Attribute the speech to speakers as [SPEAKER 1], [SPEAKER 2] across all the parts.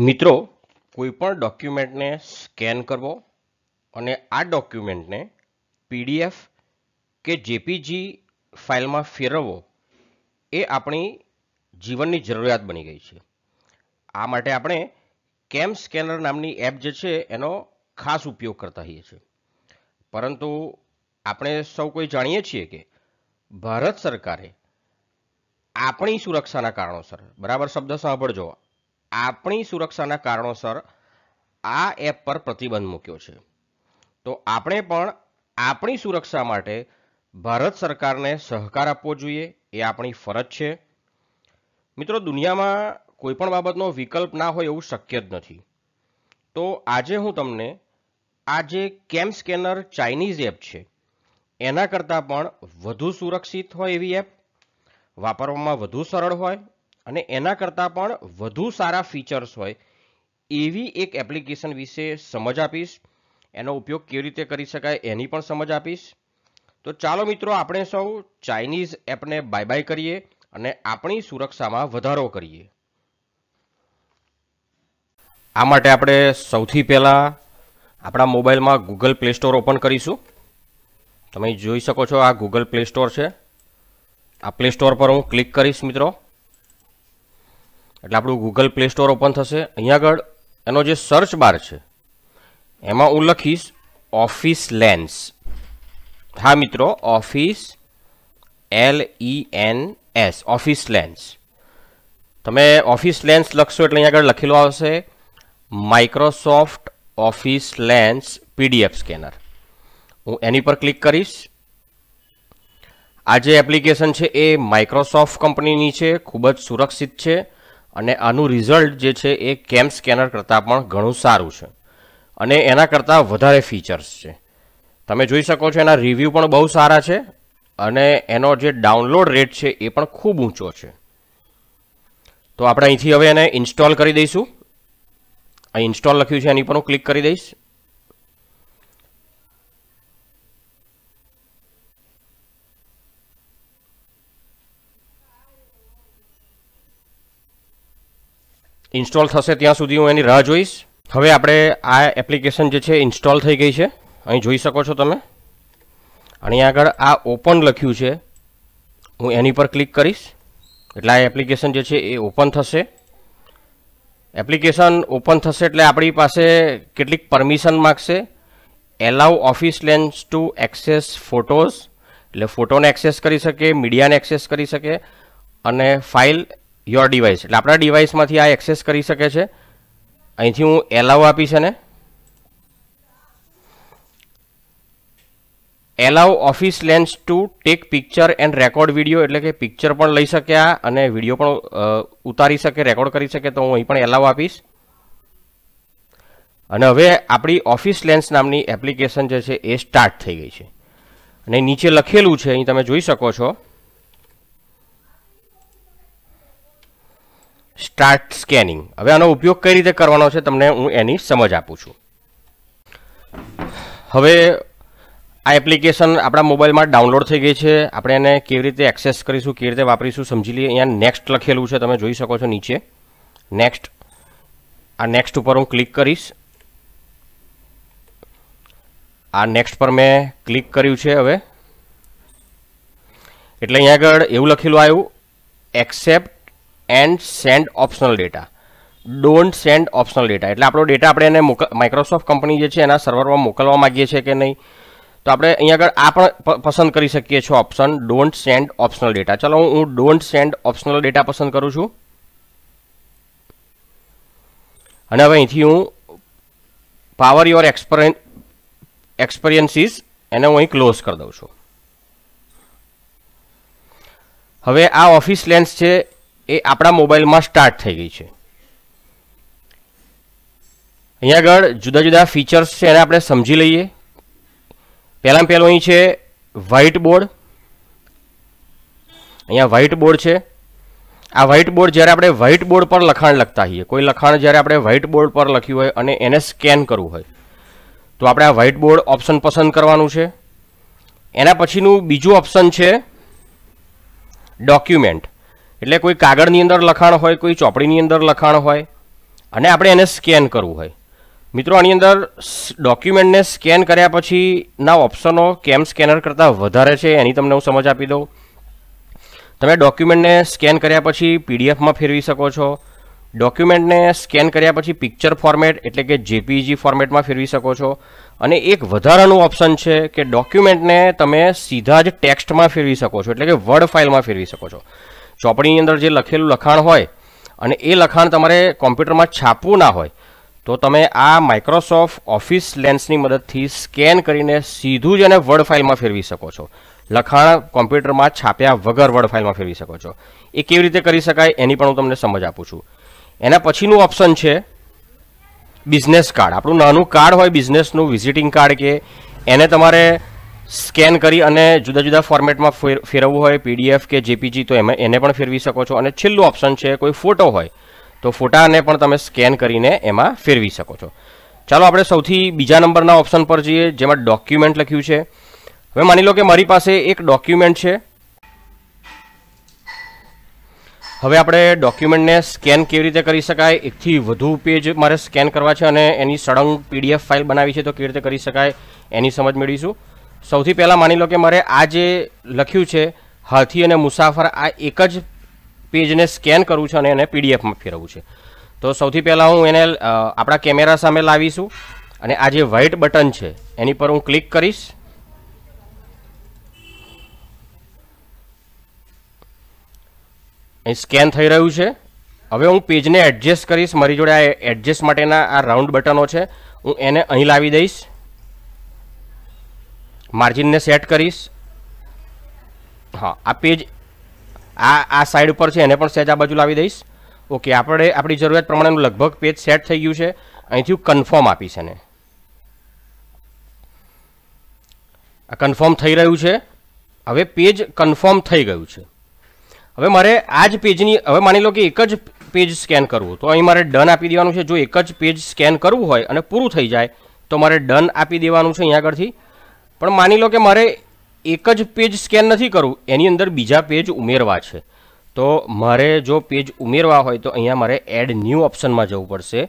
[SPEAKER 1] મિત્રો કોઈપણ ડોક્યુમેન્ટને સ્કેન કરવો અને આ ડોક્યુમેન્ટને પીડીએફ કે જેપીજી ફાઇલમાં ફેરવવો એ આપણી જીવનની જરૂરિયાત બની ગઈ છે આ માટે આપણે કેમ સ્કેનર નામની એપ જે છે એનો ખાસ ઉપયોગ કરતા હોઈએ છીએ પરંતુ આપણે સૌ કોઈ જાણીએ છીએ કે ભારત સરકારે આપણી સુરક્ષાના કારણોસર બરાબર શબ્દ સાંભળજો આપણી સુરક્ષાના કારણોસર આ એપ પર પ્રતિબંધ મૂક્યો છે તો આપણે પણ આપણી સુરક્ષા માટે ભારત સરકારને સહકાર આપવો જોઈએ એ આપણી ફરજ છે મિત્રો દુનિયામાં કોઈપણ બાબતનો વિકલ્પ ના હોય એવું શક્ય જ નથી તો આજે હું તમને આ જે કેમ સ્કેનર ચાઇનીઝ એપ છે એના કરતાં પણ વધુ સુરક્ષિત હોય એવી એપ વાપરવામાં વધુ સરળ હોય અને એના કરતાં પણ વધુ સારા ફીચર્સ હોય એવી એક એપ્લિકેશન વિશે સમજ આપીશ એનો ઉપયોગ કેવી રીતે કરી શકાય એની પણ સમજ આપીશ તો ચાલો મિત્રો આપણે સૌ ચાઇનીઝ એપને બાય બાય કરીએ અને આપણી સુરક્ષામાં વધારો કરીએ આ માટે આપણે સૌથી પહેલાં આપણા મોબાઈલમાં ગૂગલ પ્લે સ્ટોર ઓપન કરીશું તમે જોઈ શકો છો આ ગૂગલ પ્લે સ્ટોર છે આ પ્લે સ્ટોર પર હું ક્લિક કરીશ મિત્રો એટલે આપણું ગૂગલ પ્લે સ્ટોર ઓપન થશે અહીંયા આગળ એનો જે સર્ચ બાર છે એમાં હું લખીશ ઓફિસ લેન્સ હા મિત્રો office L E N S office lens તમે ઓફિસ લેન્સ લખશો એટલે અહીંયા આગળ લખેલું આવશે Microsoft office lens PDF scanner હું એની પર ક્લિક કરીશ આ જે એપ્લિકેશન છે એ માઇક્રોસોફ્ટ કંપનીની છે ખૂબ જ સુરક્ષિત છે અને આનું રિઝલ્ટ જે છે એ કેમ સ્કેનર કરતાં પણ ઘણું સારું છે અને એના કરતાં વધારે ફીચર્સ છે તમે જોઈ શકો છો એના રિવ્યૂ પણ બહુ સારા છે અને એનો જે ડાઉનલોડ રેટ છે એ પણ ખૂબ ઊંચો છે તો આપણે અહીંથી હવે એને ઇન્સ્ટોલ કરી દઈશું અહીં ઇન્સ્ટોલ લખ્યું છે એની પણ હું ક્લિક કરી દઈશ ઇન્સ્ટોલ થશે ત્યાં સુધી હું એની રાહ જોઈશ હવે આપણે આ એપ્લિકેશન જે છે ઇન્સ્ટોલ થઈ ગઈ છે અહીં જોઈ શકો છો તમે અહીંયા આગળ આ ઓપન લખ્યું છે હું એની પર ક્લિક કરીશ એટલે આ એપ્લિકેશન જે છે એ ઓપન થશે એપ્લિકેશન ઓપન થશે એટલે આપણી પાસે કેટલીક પરમિશન માગશે allow office lens to access photos એટલે ફોટોને એક્સેસ કરી શકે મીડિયાને એક્સેસ કરી શકે અને ફાઇલ યોર ડિવાઇસ એટલે આપણા ડિવાઇસમાંથી આ એક્સેસ કરી શકે છે અહીંથી હું એલાવ આપીશ એને allow office lens to take picture and record video એટલે કે પિક્ચર પણ લઈ શક્યા અને વિડીયો પણ ઉતારી શકે રેકોર્ડ કરી શકે તો હું અહીં પણ એલાવ આપીશ અને હવે આપણી ઓફિસ લેન્સ નામની એપ્લિકેશન જે છે એ સ્ટાર્ટ થઈ ગઈ છે અને નીચે લખેલું છે અહીં તમે જોઈ શકો છો સ્ટાર્ટ સ્કેનિંગ હવે આનો ઉપયોગ કઈ રીતે કરવાનો છે તમને હું એની સમજ આપું છું હવે આ એપ્લિકેશન આપણા મોબાઈલમાં ડાઉનલોડ થઈ ગઈ છે આપણે એને કેવી રીતે એક્સેસ કરીશું કેવી રીતે વાપરીશું સમજી લઈએ અહીંયા નેક્સ્ટ લખેલું છે તમે જોઈ શકો છો નીચે નેક્સ્ટ આ નેક્સ્ટ ઉપર હું ક્લિક કરીશ આ નેક્સ્ટ પર મેં ક્લિક કર્યું છે હવે એટલે અહીંયા આગળ એવું લખેલું આવ્યું accept and send optional data don't send optional data એટલે આપણો ડેટા આપણે એને માઇક્રોસોફ્ટ કંપની જે છે એના સર્વરમાં મોકલવા માગીએ છીએ કે નહીં તો આપણે અહીંયા આગળ આ પણ પસંદ કરી શકીએ છીએ option don't send optional data ચાલો હું ડોન્ટ સેન્ડ ઓપ્શનલ ડેટા પસંદ કરું છું અને હવે અહીંથી હું પાવર યોર એક્સપરિયન્સ એક્સપિરિયન્સીસ એને હું અહીં ક્લોઝ કરી દઉં છું હવે આ ઓફિસ લેન્સ છે એ આપણા મોબાઈલમાં સ્ટાર્ટ થઈ ગઈ છે અહીંયા આગળ જુદા જુદા ફીચર્સ છે એને આપણે સમજી લઈએ પહેલાં પહેલું અહીં છે વ્હાઇટ બોર્ડ અહીંયા વ્હાઇટ બોર્ડ છે આ વ્હાઇટ બોર્ડ જ્યારે આપણે વ્હાઇટ બોર્ડ પર લખાણ લખતા હોઈએ કોઈ લખાણ જ્યારે આપણે વ્હાઇટ બોર્ડ પર લખ્યું હોય અને એને સ્કેન કરવું હોય તો આપણે આ વ્હાઇટ બોર્ડ ઓપ્શન પસંદ કરવાનું છે એના પછીનું બીજું ઓપ્શન છે ડોક્યુમેન્ટ એટલે કોઈ કાગળની અંદર લખાણ હોય કોઈ ચોપડીની અંદર લખાણ હોય અને આપણે એને સ્કેન કરવું હોય મિત્રો આની અંદર ડોક્યુમેન્ટને સ્કેન કર્યા પછીના ઓપ્શનો કેમ સ્કેનર કરતાં વધારે છે એની તમને હું સમજ આપી દઉં તમે ડોક્યુમેન્ટને સ્કેન કર્યા પછી પીડીએફમાં ફેરવી શકો છો ડોક્યુમેન્ટને સ્કેન કર્યા પછી પિક્ચર ફોર્મેટ એટલે કે જેપીજી ફોર્મેટમાં e ફેરવી શકો છો અને એક વધારાનું ઓપ્શન છે કે ડોક્યુમેન્ટને તમે સીધા જ ટેક્સ્ટમાં ફેરવી શકો છો એટલે કે વર્ડ ફાઇલમાં ફેરવી શકો છો ચોપડીની અંદર જે લખેલું લખાણ હોય અને એ લખાણ તમારે કોમ્પ્યુટરમાં છાપવું ના હોય તો તમે આ માઇક્રોસોફ્ટ ઓફિસ લેન્સની મદદથી સ્કેન કરીને સીધું જ એને વર્ડ ફાઇલમાં ફેરવી શકો છો લખાણ કોમ્પ્યુટરમાં છાપ્યા વગર વર્ડ ફાઇલમાં ફેરવી શકો છો એ કેવી રીતે કરી શકાય એની પણ હું તમને સમજ આપું છું એના પછીનું ઓપ્શન છે બિઝનેસ કાર્ડ આપણું નાનું કાર્ડ હોય બિઝનેસનું વિઝિટિંગ કાર્ડ કે એને તમારે સ્કેન કરી અને જુદા જુદા ફોર્મેટમાં ફેરવવું હોય પીડીએફ કે જેપીજી તો એમાં એને પણ ફેરવી શકો છો અને છેલ્લું ઓપ્શન છે કોઈ ફોટો હોય તો ફોટાને પણ તમે સ્કેન કરીને એમાં ફેરવી શકો છો ચાલો આપણે સૌથી બીજા નંબરના ઓપ્શન પર જઈએ જેમાં ડોક્યુમેન્ટ લખ્યું છે હવે માની લો કે મારી પાસે એક ડોક્યુમેન્ટ છે હવે આપણે ડોક્યુમેન્ટને સ્કેન કેવી રીતે કરી શકાય એકથી વધુ પેજ મારે સ્કેન કરવા છે અને એની સળંગ પીડીએફ ફાઇલ બનાવી છે તો કેવી રીતે કરી શકાય એની સમજ મેળવીશું સૌથી પહેલાં માની લો કે મારે આ જે લખ્યું છે હાથી અને મુસાફર આ એક જ પેજને સ્કેન કરું છે અને એને પીડીએફમાં ફેરવું છે તો સૌથી પહેલાં હું એને આપણા કેમેરા સામે લાવીશું અને આ જે વ્હાઇટ બટન છે એની પર હું ક્લિક કરીશ અહીં સ્કેન થઈ રહ્યું છે હવે હું પેજને એડજસ્ટ કરીશ મારી જોડે આ એડજસ્ટ માટેના આ રાઉન્ડ બટનો છે હું એને અહીં લાવી દઈશ માર્જિનને સેટ કરીશ હા આ પેજ આ આ સાઈડ ઉપર છે એને પણ સેજ આ બાજુ લાવી દઈશ ઓકે આપણે આપણી જરૂરિયાત પ્રમાણેનું લગભગ પેજ સેટ થઈ ગયું છે અહીંથી હું કન્ફર્મ આપીશ એને આ કન્ફર્મ થઈ રહ્યું છે હવે પેજ કન્ફર્મ થઈ ગયું છે હવે મારે આ જ પેજની હવે માની લો કે એક જ પેજ સ્કેન કરવું તો અહીં મારે ડન આપી દેવાનું છે જો એક જ પેજ સ્કેન કરવું હોય અને પૂરું થઈ જાય તો મારે ડન આપી દેવાનું છે અહીંયા આગળથી પણ માની લો કે મારે એક જ પેજ સ્કેન નથી કરવું એની અંદર બીજા પેજ ઉમેરવા છે તો મારે જો પેજ ઉમેરવા હોય તો અહીંયા મારે એડ ન્યૂ ઓપ્શનમાં જવું પડશે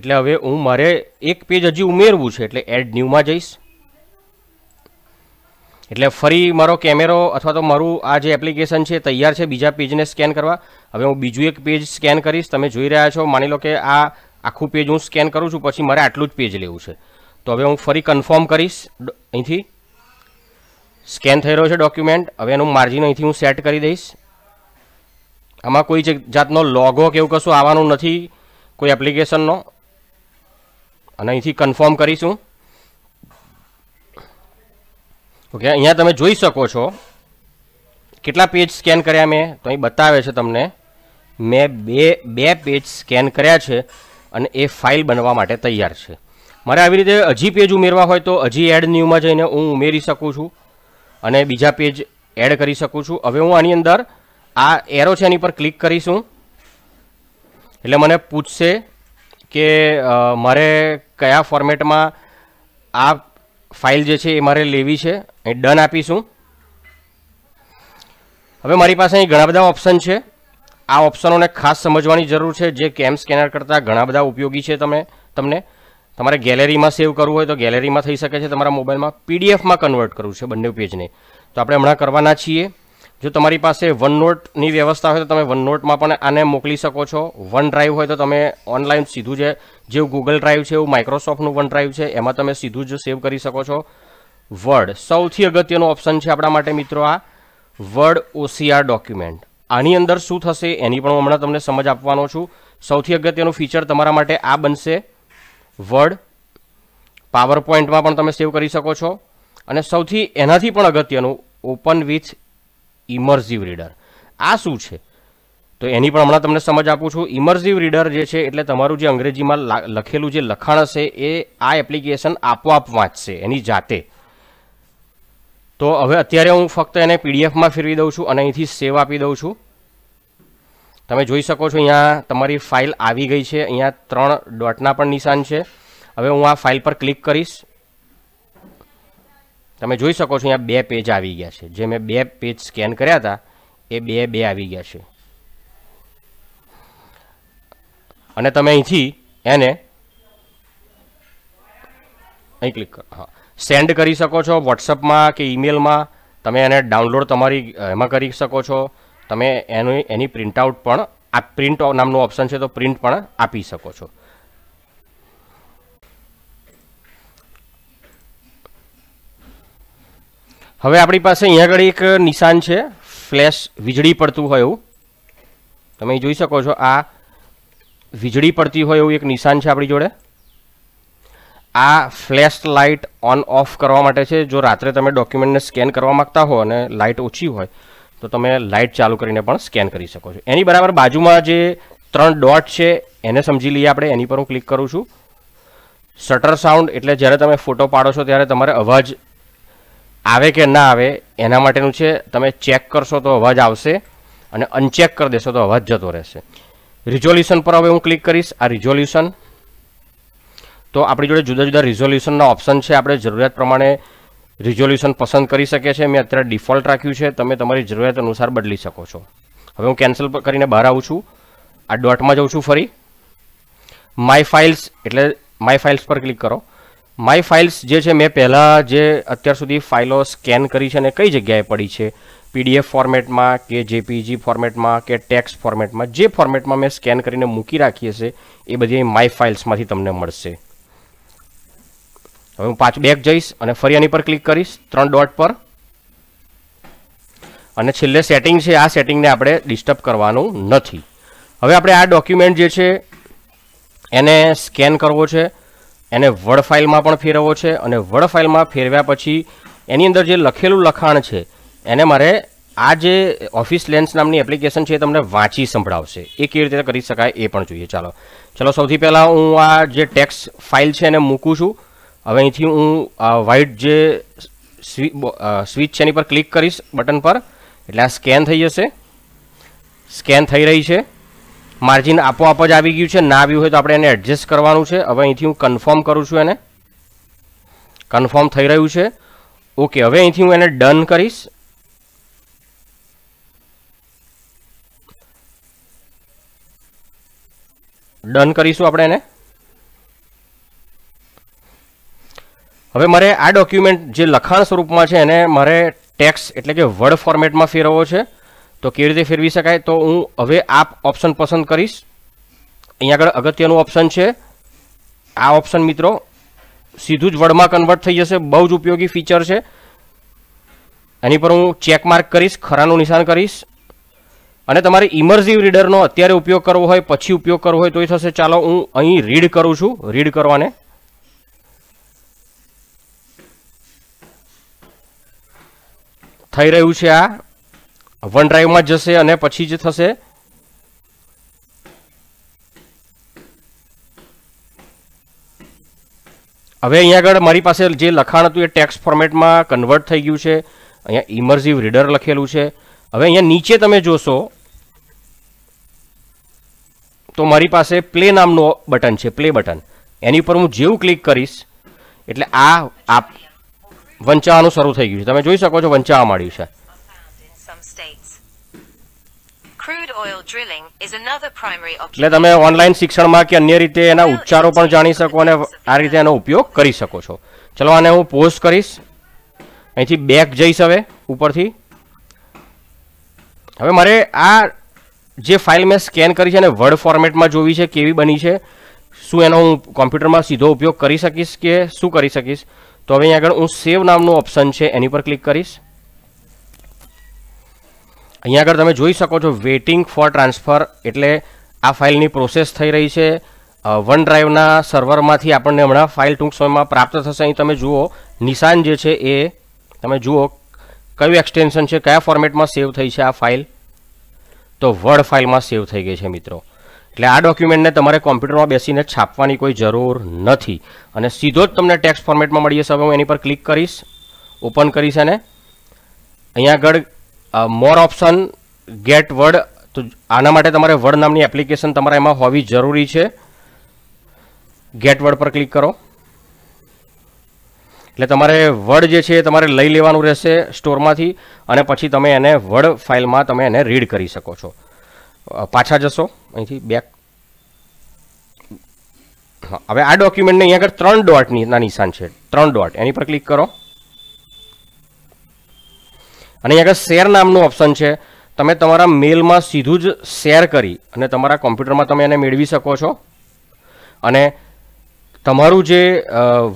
[SPEAKER 1] એટલે હવે હું મારે એક પેજ હજી ઉમેરવું છે એટલે એડ ન્યૂમાં જઈશ એટલે ફરી મારો કેમેરો અથવા તો મારું આ જે એપ્લિકેશન છે તૈયાર છે બીજા પેજને સ્કેન કરવા હવે હું બીજું એક પેજ સ્કેન કરીશ તમે જોઈ રહ્યા છો માની લો કે આ આખું પેજ હું સ્કેન કરું છું પછી મારે આટલું જ પેજ લેવું છે તો હવે હું ફરી કન્ફર્મ કરીશ અહીંથી સ્કેન થઈ રહ્યો છે ડોક્યુમેન્ટ હવે એનું માર્જિન અહીંથી હું સેટ કરી દઈશ આમાં કોઈ જાતનો લોગો કે એવું કશું આવવાનું નથી કોઈ એપ્લિકેશનનો અને અહીંથી કન્ફર્મ કરીશું ઓકે અહીંયા તમે જોઈ શકો છો કેટલા પેજ સ્કેન કર્યા મેં તો અહીં બતાવે છે તમને મેં બે બે પેજ સ્કેન કર્યા છે અને એ ફાઇલ બનવા માટે તૈયાર છે મારે આવી રીતે હજી પેજ ઉમેરવા હોય તો હજી એડ ન્યૂમાં જઈને હું ઉમેરી શકું છું અને બીજા પેજ એડ કરી શકું છું હવે હું આની અંદર આ એરો છે એની પર ક્લિક કરીશું એટલે મને પૂછશે કે મારે કયા ફોર્મેટમાં આ ફાઇલ જે છે એ મારે લેવી છે અહીં ડન આપીશું હવે મારી પાસે અહીં ઘણા બધા ઓપ્શન છે આ ઓપ્શનોને ખાસ સમજવાની જરૂર છે જે કેમ સ્કેનર કરતાં ઘણા બધા ઉપયોગી છે તમે તમને તમારે ગેલેરીમાં સેવ કરવું હોય તો ગેલેરીમાં થઈ શકે છે તમારા મોબાઈલમાં પીડીએફમાં કન્વર્ટ કરવું છે બંને પેજને તો આપણે હમણાં કરવાના છીએ જો તમારી પાસે વન નોટની વ્યવસ્થા હોય તો તમે વન નોટમાં પણ આને મોકલી શકો છો વન ડ્રાઈવ હોય તો તમે ઓનલાઈન સીધું જે જેવું ગૂગલ ડ્રાઈવ છે એવું માઇક્રોસોફ્ટનું વન ડ્રાઈવ છે એમાં તમે સીધું જ સેવ કરી શકો છો વર્ડ સૌથી અગત્યનો ઓપ્શન છે આપણા માટે મિત્રો આ વર્ડ ઓસીઆર ડોક્યુમેન્ટ આની અંદર શું થશે એની પણ હું હમણાં તમને સમજ આપવાનો છું સૌથી અગત્યનું ફીચર તમારા માટે આ બનશે વર્ડ પાવર પણ તમે સેવ કરી શકો છો અને સૌથી એનાથી પણ અગત્યનું ઓપન વિથ ઇમર્ઝિવ રીડર આ શું છે તો એની પણ હમણાં તમને સમજ આપું છું ઇમર્ઝિવ રીડર જે છે એટલે તમારું જે અંગ્રેજીમાં લખેલું જે લખાણ હશે એ આ એપ્લિકેશન આપોઆપ વાંચશે એની જાતે તો હવે અત્યારે હું ફક્ત એને પીડીએફમાં ફેરવી દઉં છું અને અહીંથી સેવ આપી દઉં છું તમે જોઈ શકો છો અહીંયા તમારી ફાઇલ આવી ગઈ છે અહીંયા ત્રણ ડોટના પણ નિશાન છે હવે હું આ ફાઇલ પર ક્લિક કરીશ તમે જોઈ શકો છો અહીંયા બે પેજ આવી ગયા છે જે મેં બે પેજ સ્કેન કર્યા હતા એ બે બે આવી ગયા છે અને તમે અહીંથી એને અહીં ક્લિક કરો હા સેન્ડ કરી શકો છો વોટ્સઅપમાં કે ઈમેલમાં તમે એને ડાઉનલોડ તમારી એમાં કરી શકો છો તમે એનું એની પ્રિન્ટઆઉટ પણ આ પ્રિન્ટ નામનું ઓપ્શન છે તો પ્રિન્ટ પણ આપી શકો છો હવે આપણી પાસે અહીંયા આગળ એક નિશાન છે ફ્લેશ વીજળી પડતું હોય એવું તમે જોઈ શકો છો આ વીજળી પડતી હોય એવું એક નિશાન છે આપણી જોડે આ ફ્લેશ લાઇટ ઓન ઓફ કરવા માટે છે જો રાત્રે તમે ડોક્યુમેન્ટને સ્કેન કરવા માગતા હો અને લાઇટ ઓછી હોય તો તમે લાઇટ ચાલુ કરીને પણ સ્કેન કરી શકો છો એની બરાબર બાજુમાં જે ત્રણ ડોટ છે એને સમજી લઈએ આપણે એની પર હું ક્લિક કરું છું શટર સાઉન્ડ એટલે જ્યારે તમે ફોટો પાડો છો ત્યારે તમારે અવાજ આવે કે ના આવે એના માટેનું છે તમે ચેક કરશો તો અવાજ આવશે અને અનચેક કરી દેશો તો અવાજ જતો રહેશે રિઝોલ્યુશન પર હવે હું ક્લિક કરીશ આ રિઝોલ્યુશન તો આપણી જોડે જુદા જુદા રિઝોલ્યુશનના ઓપ્શન છે આપણે જરૂરિયાત પ્રમાણે રિઝોલ્યુશન પસંદ કરી શકે છે મેં અત્યારે ડિફોલ્ટ રાખ્યું છે તમે તમારી જરૂરિયાત અનુસાર બદલી શકો છો હવે હું કેન્સલ કરીને બહાર આવું છું આ ડોટમાં જઉં છું ફરી માય ફાઇલ્સ એટલે માય ફાઇલ્સ પર ક્લિક કરો માય ફાઇલ્સ જે છે મેં પહેલાં જે અત્યાર સુધી ફાઇલો સ્કેન કરી છે અને કઈ જગ્યાએ પડી છે પીડીએફ ફોર્મેટમાં કે જેપીજી ફોર્મેટમાં કે ટેક્સ ફોર્મેટમાં જે ફોર્મેટમાં મેં સ્કેન કરીને મૂકી રાખી હશે એ બધી માય ફાઇલ્સમાંથી તમને મળશે હવે હું પાછું બેક જઈશ અને ફરી એની પર ક્લિક કરીશ ત્રણ ડોટ પર અને છેલ્લે સેટિંગ છે આ સેટિંગને આપણે ડિસ્ટર્બ કરવાનું નથી હવે આપણે આ ડોક્યુમેન્ટ જે છે એને સ્કેન કરવો છે એને વર્ડ ફાઇલમાં પણ ફેરવવો છે અને વર્ડ ફાઇલમાં ફેરવ્યા પછી એની અંદર જે લખેલું લખાણ છે એને મારે આ જે ઓફિસ લેન્સ નામની એપ્લિકેશન છે એ તમને વાંચી સંભળાવશે એ કેવી રીતે કરી શકાય એ પણ જોઈએ ચાલો ચાલો સૌથી પહેલાં હું આ જે ટેક્સ ફાઇલ છે એને મૂકું છું હવે અહીંથી હું વ્હાઇટ જે સ્વિચ છે એની પર ક્લિક કરીશ બટન પર એટલે આ સ્કેન થઈ જશે સ્કેન થઈ રહી છે માર્જિન આપોઆપ જ આવી ગયું છે ના આવ્યું હોય તો આપણે એને એડજસ્ટ કરવાનું છે હવે અહીંથી હું કન્ફર્મ કરું છું એને કન્ફર્મ થઈ રહ્યું છે ઓકે હવે અહીંથી હું એને ડન કરીશ ડન કરીશું આપણે એને હવે મારે આ ડોક્યુમેન્ટ જે લખાણ સ્વરૂપમાં છે એને મારે ટેક્સ એટલે કે વર્ડ ફોર્મેટમાં ફેરવવો છે તો કેવી રીતે ફેરવી શકાય તો હું હવે આ ઓપ્શન પસંદ કરીશ અહીંયા આગળ અગત્યનું ઓપ્શન છે આ ઓપ્શન મિત્રો સીધું જ વર્ડમાં કન્વર્ટ થઈ જશે બહુ જ ઉપયોગી ફીચર છે એની પર હું ચેક માર્ક કરીશ ખરાનું નિશાન કરીશ અને તમારે ઇમર્ઝિવ રીડરનો અત્યારે ઉપયોગ કરવો હોય પછી ઉપયોગ કરવો હોય તો એ થશે ચાલો હું અહીં રીડ કરું છું રીડ કરવાને થઈ રહ્યું છે આ વન ડ્રાઈવમાં જશે અને પછી જ થશે હવે અહીંયા આગળ મારી પાસે જે લખાણ હતું એ ટેક્સ ફોર્મેટમાં કન્વર્ટ થઈ ગયું છે અહીંયા ઇમર્સિવ રીડર લખેલું છે હવે અહીંયા નીચે તમે જોશો તો મારી પાસે પ્લે નામનું બટન છે પ્લે બટન એની ઉપર હું જેવું ક્લિક કરીશ એટલે આ આપ વંચાવાનું શરૂ થઈ ગયું છે તમે જોઈ શકો છો વંચાવા માંડ્યું છે એટલે તમે ઓનલાઈન શિક્ષણમાં કે અન્ય રીતે એના ઉચ્ચારો પણ જાણી શકો અને આ રીતે એનો ઉપયોગ કરી શકો છો ચલો આને હું પોસ્ટ કરીશ અહીંથી બેક જઈશ હવે ઉપરથી હવે મારે આ જે ફાઇલ મેં સ્કેન કરી છે એને વર્ડ ફોર્મેટમાં જોવી છે કેવી બની છે શું એનો હું કોમ્પ્યુટરમાં સીધો ઉપયોગ કરી શકીશ કે શું કરી શકીશ તો હવે અહીંયા આગળ હું સેવ નામનું ઓપ્શન છે એની પર ક્લિક કરીશ અહીંયા આગળ તમે જોઈ શકો છો વેઇટિંગ ફોર ટ્રાન્સફર એટલે આ ફાઇલની પ્રોસેસ થઈ રહી છે વન ડ્રાઈવના સર્વરમાંથી આપણને હમણાં ફાઇલ ટૂંક સમયમાં પ્રાપ્ત થશે અહીં તમે જુઓ નિશાન જે છે એ તમે જુઓ કયું એક્સટેન્શન છે કયા ફોર્મેટમાં સેવ થઈ છે આ ફાઇલ તો વર્ડ ફાઇલમાં સેવ થઈ ગઈ છે મિત્રો એટલે આ ડોક્યુમેન્ટને તમારે કોમ્પ્યુટરમાં બેસીને છાપવાની કોઈ જરૂર નથી અને સીધો જ તમને ટેક્સ ફોર્મેટમાં મળી જશે હું એની પર ક્લિક કરીશ ઓપન કરીશ અને અહીંયા આગળ મોર ઓપ્શન ગેટ વર્ડ તો આના માટે તમારે વર્ડ નામની એપ્લિકેશન તમારે એમાં હોવી જરૂરી છે ગેટ વર્ડ પર ક્લિક કરો એટલે તમારે વર્ડ જે છે એ તમારે લઈ લેવાનું રહેશે સ્ટોરમાંથી અને પછી તમે એને વર્ડ ફાઇલમાં તમે એને રીડ કરી શકો છો પાછા જશો અહીંથી બેક હા હવે આ ડોક્યુમેન્ટને અહીંયા આગળ ત્રણ ડોટની નિશાન છે ત્રણ ડોટ એની પર ક્લિક કરો અને અહીંયા આગળ શેર નામનું ઓપ્શન છે તમે તમારા મેલમાં સીધું જ શેર કરી અને તમારા કોમ્પ્યુટરમાં તમે એને મેળવી શકો છો અને તમારું જે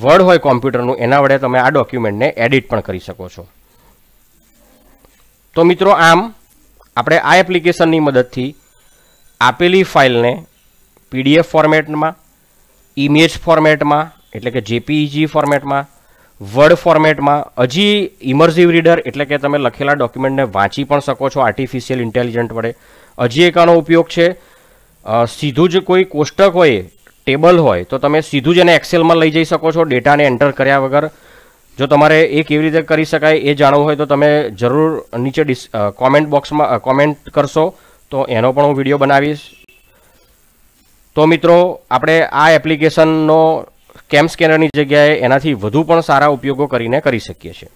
[SPEAKER 1] વર્ડ હોય કોમ્પ્યુટરનું એના વડે તમે આ ડોક્યુમેન્ટને એડિટ પણ કરી શકો છો તો મિત્રો આમ આપણે આ એપ્લિકેશનની મદદથી આપેલી ફાઇલને પીડીએફ ફોર્મેટમાં ઇમેજ ફોર્મેટમાં એટલે કે જેપીઈજી ફોર્મેટમાં વર્ડ ફોર્મેટમાં હજી ઇમર્સિવ રીડર એટલે કે તમે લખેલા ડોક્યુમેન્ટને વાંચી પણ શકો છો આર્ટિફિશિયલ ઇન્ટેલિજન્ટ વડે હજી એક આનો ઉપયોગ છે સીધું જ કોઈ કોષ્ટક હોય ટેબલ હોય તો તમે સીધું જ એને એક્સેલમાં લઈ જઈ શકો છો ડેટાને એન્ટર કર્યા વગર જો તમારે એ કેવી રીતે કરી શકાય એ જાણવું હોય તો તમે જરૂર નીચે ડિસ કોમેન્ટ બોક્સમાં કોમેન્ટ કરશો તો એનો પણ હું વિડીયો બનાવીશ તો મિત્રો આપણે આ એપ્લિકેશનનો કેમ સ્કેનરની જગ્યાએ એનાથી વધુ પણ સારા ઉપયોગો કરીને કરી શકીએ છીએ